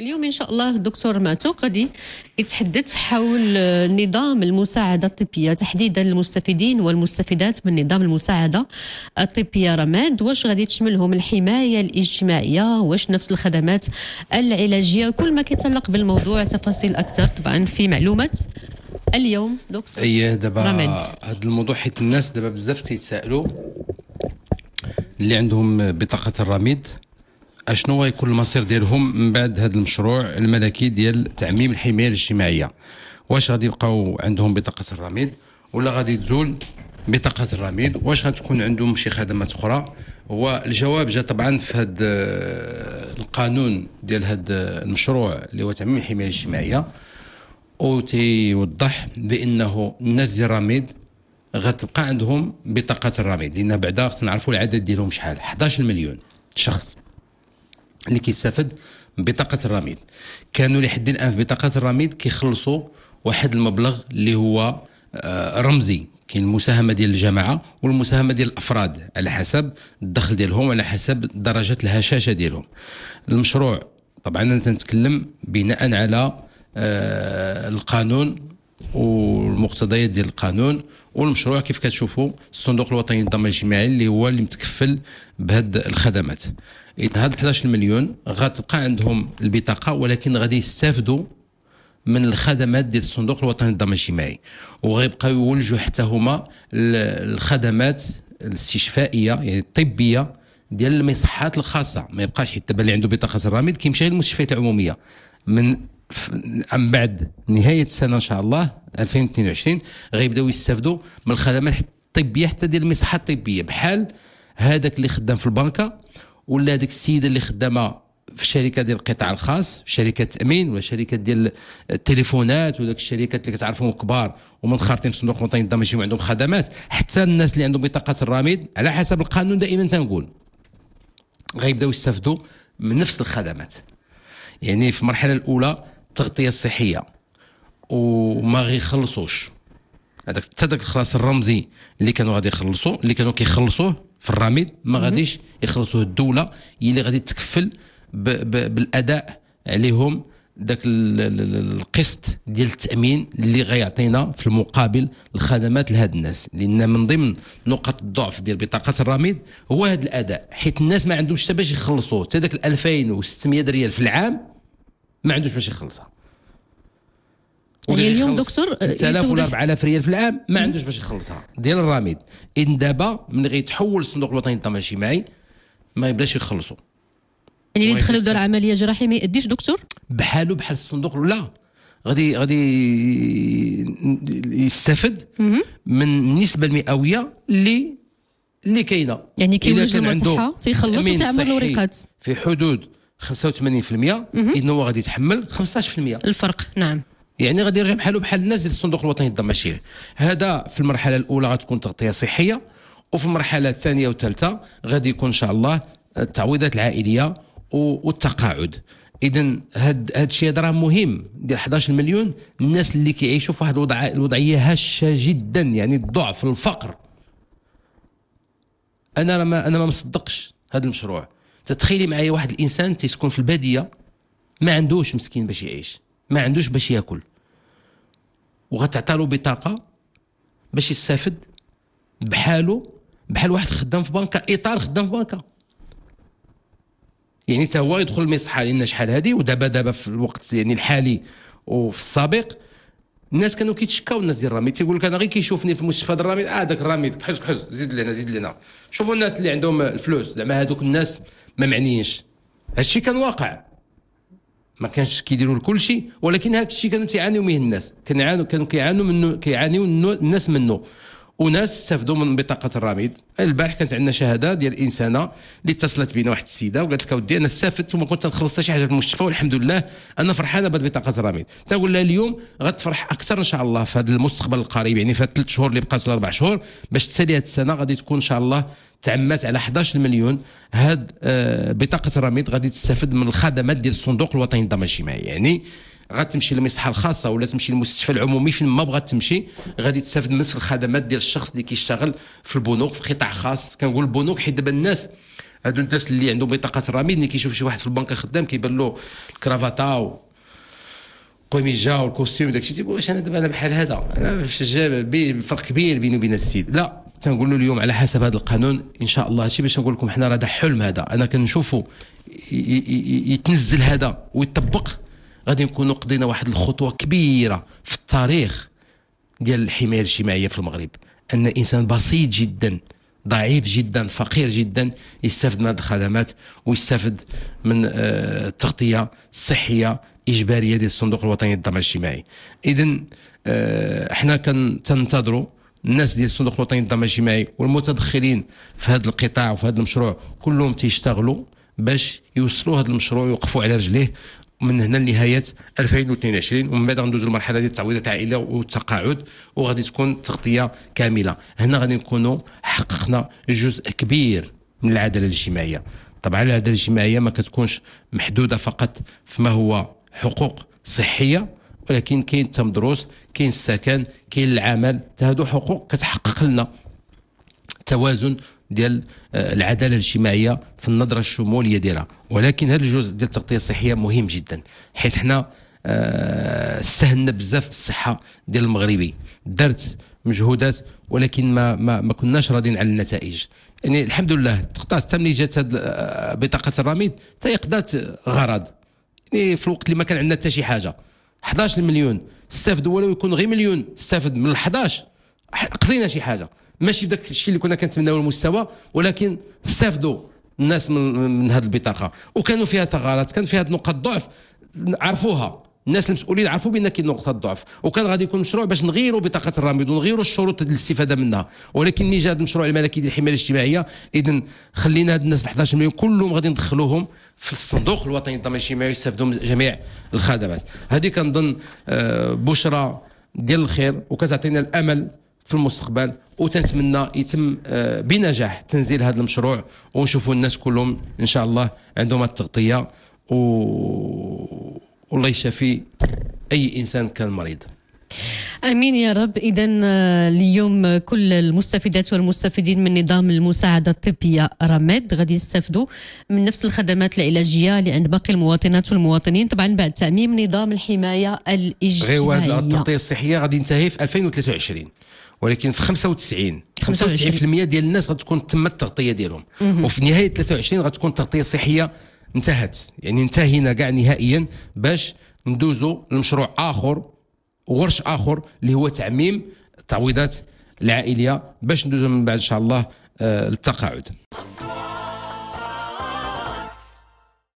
اليوم ان شاء الله الدكتور ماتو غادي يتحدث حول نظام المساعده الطبيه تحديدا المستفيدين والمستفيدات من نظام المساعده الطبيه رماد واش غادي تشملهم الحمايه الاجتماعيه واش نفس الخدمات العلاجيه كل ما كيتعلق بالموضوع تفاصيل اكثر طبعا في معلومات اليوم دكتور اييه دابا هذا الموضوع حيت الناس دابا بزاف تيتسائلوا اللي عندهم بطاقه الرميد اشنو يكون المصير ديالهم من بعد هذا المشروع الملكي ديال تعميم الحمايه الاجتماعيه واش غادي يبقاو عندهم بطاقه الرميد ولا غادي تزول بطاقه الرميد واش غتكون عندهم شي خدمات اخرى والجواب جا طبعا في هذا آه، القانون ديال هذا آه، المشروع اللي هو تعميم الحمايه الاجتماعيه وتيوضح بانه الناس ديال الرميد غتبقى عندهم بطاقه الرميد لان بعدا خصنا نعرفوا العدد ديالهم شحال 11 مليون شخص اللي كيستافد بطاقه الرميد كانوا لحد الان في بطاقه الرميد كيخلصوا واحد المبلغ اللي هو آه، رمزي كاين المساهمه ديال الجماعه والمساهمه ديال الافراد على حسب الدخل ديالهم وعلى حسب درجه الهشاشه ديالهم المشروع طبعا نتكلم بناء على آه، القانون والمقتضيات ديال القانون والمشروع كيف كتشوفوا الصندوق الوطني للضمان الاجتماعي اللي هو اللي متكفل بهاد الخدمات اذا هاد 11 مليون غتبقى عندهم البطاقه ولكن غادي يستافدوا من الخدمات ديال الصندوق الوطني للضمان الاجتماعي وغيبقاو يولجوا حتى هما الخدمات الاستشفائيه يعني الطبيه ديال المصحات الخاصه ما يبقاش حتى اللي عنده بطاقه الرميد كيمشي للمستشفيات العموميه من عن بعد نهايه السنه ان شاء الله 2022 غيبداو يستافدوا من الخدمات الطبيه حتى ديال المصحه الطبيه بحال هذاك اللي خدام في البنكه ولا هذيك السيده اللي خدامه في شركه ديال القطاع الخاص شركه تامين ولا شركه ديال التليفونات وداك الشركات اللي كتعرفهم كبار ومنخرطين في صندوق الوطني الضمان يجيو عندهم خدمات حتى الناس اللي عندهم بطاقه الرميد على حسب القانون دائما تنقول غيبداو يستافدوا من نفس الخدمات يعني في المرحله الاولى التغطيه الصحيه وما غيخلصوش هذاك حتى داك الخلاص الرمزي اللي كانوا غادي يخلصوه اللي كانوا كيخلصوه في الراميد ما غاديش يخلصوه الدوله هي اللي غادي تكفل ب ب بالاداء عليهم ذاك القسط ديال التامين اللي غيعطينا في المقابل الخدمات لهاد الناس لان من ضمن نقط الضعف ديال بطاقه الرميد هو هذا الاداء حيت الناس ما عندهمش حتى باش يخلصوه حتى ذاك 2600 ريال في العام ما عندوش باش يخلصها يعني اليوم دكتور 3000 آه، ولا 4000 ريال في العام ما عندوش باش يخلصها ديال الراميد ان دابا من غيتحول الصندوق الوطني للضمان الاجتماعي ما يبداش يخلصوا يعني اللي دخلوا دار عمليه جراحيه ما يأديش دكتور بحاله بحال الصندوق لا غادي غادي يستفد من النسبه المئويه اللي اللي كاينه يعني كاين له صحه تيخلص وتعمل له في حدود 85% انه غادي يتحمل 15% الفرق نعم يعني غادي يرجع بحاله بحال الناس ديال الصندوق الوطني للضماشير هذا في المرحله الاولى غتكون تغطيه صحيه وفي المرحله الثانيه والثالثه غادي يكون ان شاء الله التعويضات العائليه والتقاعد اذا هاد هاد الشيء راه مهم ديال 11 مليون الناس اللي كيعيشوا في واحد الوضع الوضعيه هشه جدا يعني الضعف الفقر انا ما انا ما مصدقش هذا المشروع تتخيلي معايا واحد الانسان تيسكن في الباديه ما عندوش مسكين باش يعيش ما عندوش باش ياكل وغتعطالو بطاقه باش يستافد بحالو بحال واحد خدام في بنكه اطار خدام في بنكه يعني حتى هو يدخل المصحه لان شحال هذه ودابا دابا في الوقت يعني الحالي وفي السابق الناس كانوا كيتشكاو الناس ديال الراميد تيقول لك انا غير كيشوفني في مستشفى الراميد اه داك الراميد كحز كحز زيد لنا زيد لنا شوفوا الناس اللي عندهم الفلوس زعما هذوك الناس ما معنيش هادشي كان واقع ما كانش كيديروا لكل شيء ولكن هاد الشيء كانوا تيعانيو منه الناس كانوا كانوا كيعانوا منه كيعانيو الناس منه وناس استفدوا من بطاقه الرميد البارح كانت عندنا شهاده ديال انسانه اللي اتصلت بنا واحد السيده وقالت لك اودي انا استفدت وما كنت تخلص حتى شي حاجه في المستشفى والحمد لله انا فرحانه بهذه بطاقه الرميد تقول لها اليوم غتفرح اكثر ان شاء الله في هذا المستقبل القريب يعني في الثلاث شهور اللي بقات ولا اربع شهور باش تسالي هذه السنه غادي تكون ان شاء الله تعمات على 11 مليون هاد آه، بطاقه الرميد غادي تستفد من الخدمات ديال الصندوق الوطني للضمان الاجتماعي يعني غتمشي للمصحه الخاصه ولا تمشي للمستشفى العمومي فين ما بغات تمشي غادي تستافد من نفس الخدمات ديال الشخص اللي كيشتغل في البنوك في قطاع خاص كنقول البنوك حيت دابا الناس هادو الناس اللي عندهم بطاقه الرميد اللي كيشوف شي واحد في البنكه خدام كيبان له و الكوميجا والكوستيم وداك تيقول واش انا دابا انا بحال هذا انا باش بفرق كبير بيني وبين السيد لا تنقول له اليوم على حسب هذا القانون ان شاء الله هادشي باش نقول لكم حنا راه حلم هذا انا كنشوفه يتنزل هذا ويطبق غادي نكونوا قضينا واحد الخطوه كبيره في التاريخ ديال الحمايه الاجتماعيه في المغرب ان انسان بسيط جدا ضعيف جدا فقير جدا يستافد من هذه الخدمات ويستافد من التغطيه آه، الصحيه الاجباريه ديال الصندوق الوطني للضمان الاجتماعي اذا آه، حنا كننتظروا الناس ديال صندوق الوطني للضمان الاجتماعي والمتدخلين في هذا القطاع وفي هذا المشروع كلهم تيشتغلوا باش يوصلوا هذا المشروع ويوقفوا على رجليه من هنا لنهايه 2022 ومن بعد غندوزو المرحلة ديال التعويضات العائله والتقاعد وغادي تكون تغطيه كامله هنا غادي نكونوا حققنا جزء كبير من العداله الاجتماعيه طبعا العداله الاجتماعيه ما كتكونش محدوده فقط فيما هو حقوق صحيه ولكن كاين التمدرس كاين السكن كاين العمل هادو حقوق كتحقق لنا توازن ديال آه، العداله الاجتماعيه في النظره الشموليه ديالها ولكن هذا الجزء ديال التغطيه الصحيه مهم جدا حيث حنا آه، سهلنا بزاف بالصحه ديال المغربي درت مجهودات ولكن ما ما, ما كناش راضيين على النتائج يعني الحمد لله تقطعت ملي جات آه، بطاقه الرميد تيقضات غرض يعني في الوقت اللي ما كان عندنا حتى شي حاجه 11 مليون استافدوا ولو يكون غير مليون استافد من 11 قضينا شي حاجه ماشي داك الشيء اللي كنا كنتمناو المستوى ولكن استافدوا الناس من, من هذه البطاقه وكانوا فيها ثغرات كان فيها نقاط ضعف عرفوها الناس المسؤولين عرفوا بان كاين نقطه ضعف وكان غادي يكون مشروع باش نغيروا بطاقه الرامد ونغيروا الشروط للاستفاده منها ولكن ملي جا المشروع الملكي ديال الحمايه الاجتماعيه اذا خلينا هاد الناس 11 مليون كلهم غادي ندخلوهم في الصندوق الوطني للضمان الاجتماعي يستافدوا من جميع الخدمات هذه كنظن آه، بشرى ديال الخير وكتعطينا الامل في المستقبل وتنتمنى يتم آه، بنجاح تنزيل هذا المشروع ونشوفوا الناس كلهم ان شاء الله عندهم التغطيه و... والله يشافي اي انسان كان مريض امين يا رب اذا آه، اليوم كل المستفيدات والمستفيدين من نظام المساعده الطبيه رماد غادي يستافدوا من نفس الخدمات العلاجيه لعند باقي المواطنات والمواطنين طبعا بعد تعميم نظام الحمايه الاجتماعيه غير واحد التغطيه الصحيه غادي ينتهي في 2023 ولكن في 95 95% ديال الناس غتكون تم التغطيه ديالهم وفي نهايه 23 غتكون التغطيه الصحيه انتهت يعني انتهينا كاع نهائيا باش ندوزو لمشروع اخر ورش اخر اللي هو تعميم التعويضات العائليه باش ندوزو من بعد ان شاء الله آه، للتقاعد